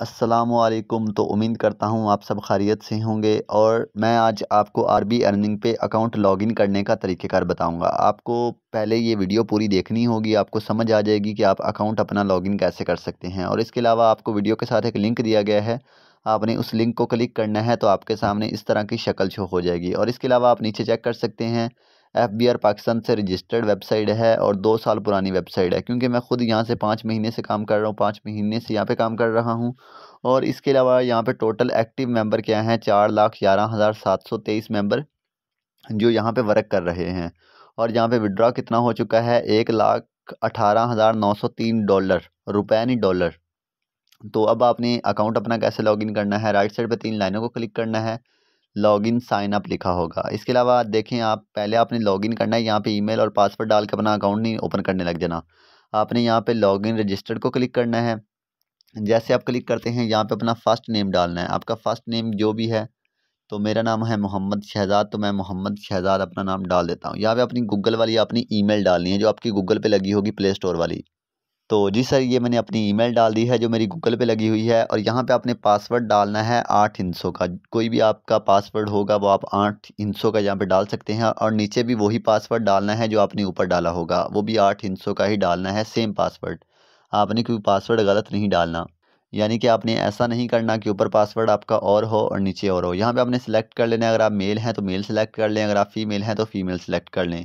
असलकुम तो उम्मीद करता हूँ आप सब खारियत से होंगे और मैं आज आपको R B earning pay account login करने का तरीक़ेकार बताऊँगा आपको पहले ये वीडियो पूरी देखनी होगी आपको समझ आ जाएगी कि आप अकाउंट अपना लॉगिन कैसे कर सकते हैं और इसके अलावा आपको वीडियो के साथ एक लिंक दिया गया है आपने उस लिंक को क्लिक करना है तो आपके सामने इस तरह की शक्ल शो हो जाएगी और इसके अलावा आप नीचे चेक कर सकते हैं एफ बी आर पाकिस्तान से रजिस्टर्ड वेबसाइट है और दो साल पुरानी वेबसाइट है क्योंकि मैं ख़ुद यहाँ से पाँच महीने से काम कर रहा हूँ पाँच महीने से यहाँ पे काम कर रहा हूँ और इसके अलावा यहाँ पे टोटल एक्टिव मेंबर क्या हैं चार लाख ग्यारह हज़ार सात सौ तेईस मेम्बर जो यहाँ पे वर्क कर रहे हैं और यहाँ पे विड्रॉ कितना हो चुका है एक लाख अठारह हज़ार नौ सौ तीन डॉलर रुपये नहीं डॉलर तो अब आपने अकाउंट अपना कैसे लॉगिन करना है राइट साइड पे तीन लाइनों को क्लिक करना है लॉगिन साइन अप लिखा होगा इसके अलावा देखें आप पहले आपने लॉगिन करना है यहाँ पे ईमेल और पासवर्ड डाल के अपना अकाउंट नहीं ओपन करने लग जाना आपने यहाँ पे लॉगिन रजिस्टर्ड को क्लिक करना है जैसे आप क्लिक करते हैं यहाँ पे अपना फ़र्स्ट नेम डालना है आपका फ़र्स्ट नेम जो भी है तो मेरा नाम है मोहम्मद शहजाद तो मैं मोहम्मद शहजाद अपना नाम डाल देता हूँ यहाँ पर अपनी गूगल वाली अपनी ई डालनी है जो आपकी गूगल पर लगी होगी प्ले स्टोर वाली तो जी सर ये मैंने अपनी ईमेल डाल दी है जो मेरी गूगल पे लगी हुई है और यहाँ पे आपने पासवर्ड डालना है आठ इंसों का कोई भी आपका पासवर्ड होगा वो आप आठ इंसों का यहाँ पे डाल सकते हैं और नीचे भी वही पासवर्ड डालना है जो आपने ऊपर डाला होगा वो भी आठ इंसों का ही डालना है सेम पासवर्ड आपने कोई पासवर्ड गलत नहीं डालना यानी कि आपने ऐसा नहीं करना कि ऊपर पासवर्ड आपका और हो और नीचे और हो यहाँ पे आपने सेलेक्ट कर लेना है अगर आप मेल हैं तो मेल सेलेक्ट कर लें अगर आप फीमेल हैं तो फीमेल सेलेक्ट कर लें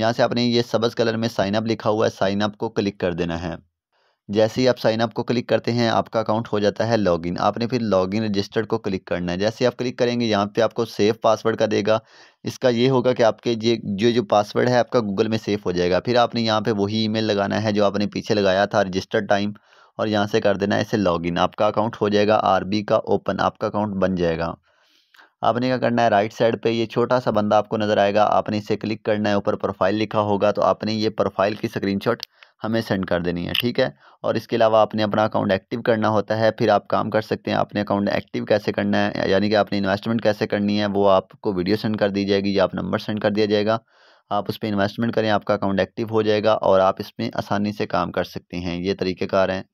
यहाँ से आपने ये सबज़ कलर में साइनअप लिखा हुआ है साइनअप को क्लिक कर देना है जैसे ही आप साइनअप को क्लिक करते हैं आपका अकाउंट हो जाता है लॉगिन आपने फिर लॉगिन रजिस्टर्ड को क्लिक करना है जैसे आप क्लिक करेंगे यहाँ पे आपको सेफ़ पासवर्ड का देगा इसका ये होगा कि आपके ये जो जो पासवर्ड है आपका गूगल में सेफ़ हो जाएगा फिर आपने यहाँ पे वही ईमेल लगाना है जो आपने पीछे लगाया था रजिस्टर्ड टाइम और यहाँ से कर देना है इसे लॉगिन आपका अकाउंट हो जाएगा आर का ओपन आपका अकाउंट बन जाएगा आपने क्या करना है राइट साइड पे ये छोटा सा बंदा आपको नज़र आएगा आपने इसे क्लिक करना है ऊपर प्रोफाइल लिखा होगा तो आपने ये प्रोफाइल की स्क्रीनशॉट हमें सेंड कर देनी है ठीक है और इसके अलावा आपने अपना अकाउंट एक्टिव करना होता है फिर आप काम कर सकते हैं अपने अकाउंट एक्टिव कैसे करना है यानी कि आपने इन्वेस्टमेंट कैसे करनी है वो आपको वीडियो सेंड कर दी जाएगी या आप नंबर सेंड कर दिया जाएगा आप उस पर इन्वेस्टमेंट करें आपका अकाउंट एक्टिव हो जाएगा और आप इसमें आसानी से काम कर सकते हैं ये तरीक़ेकार हैं